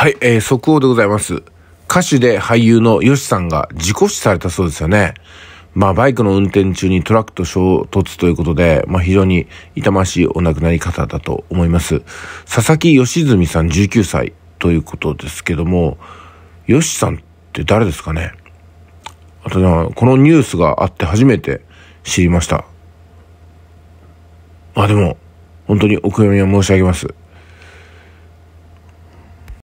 はい、えー、速報でございます。歌手で俳優のヨシさんが事故死されたそうですよね。まあ、バイクの運転中にトラックと衝突ということで、まあ、非常に痛ましいお亡くなり方だと思います。佐々木義純さん19歳ということですけども、ヨシさんって誰ですかねあとこのニュースがあって初めて知りました。まあでも、本当にお悔やみを申し上げます。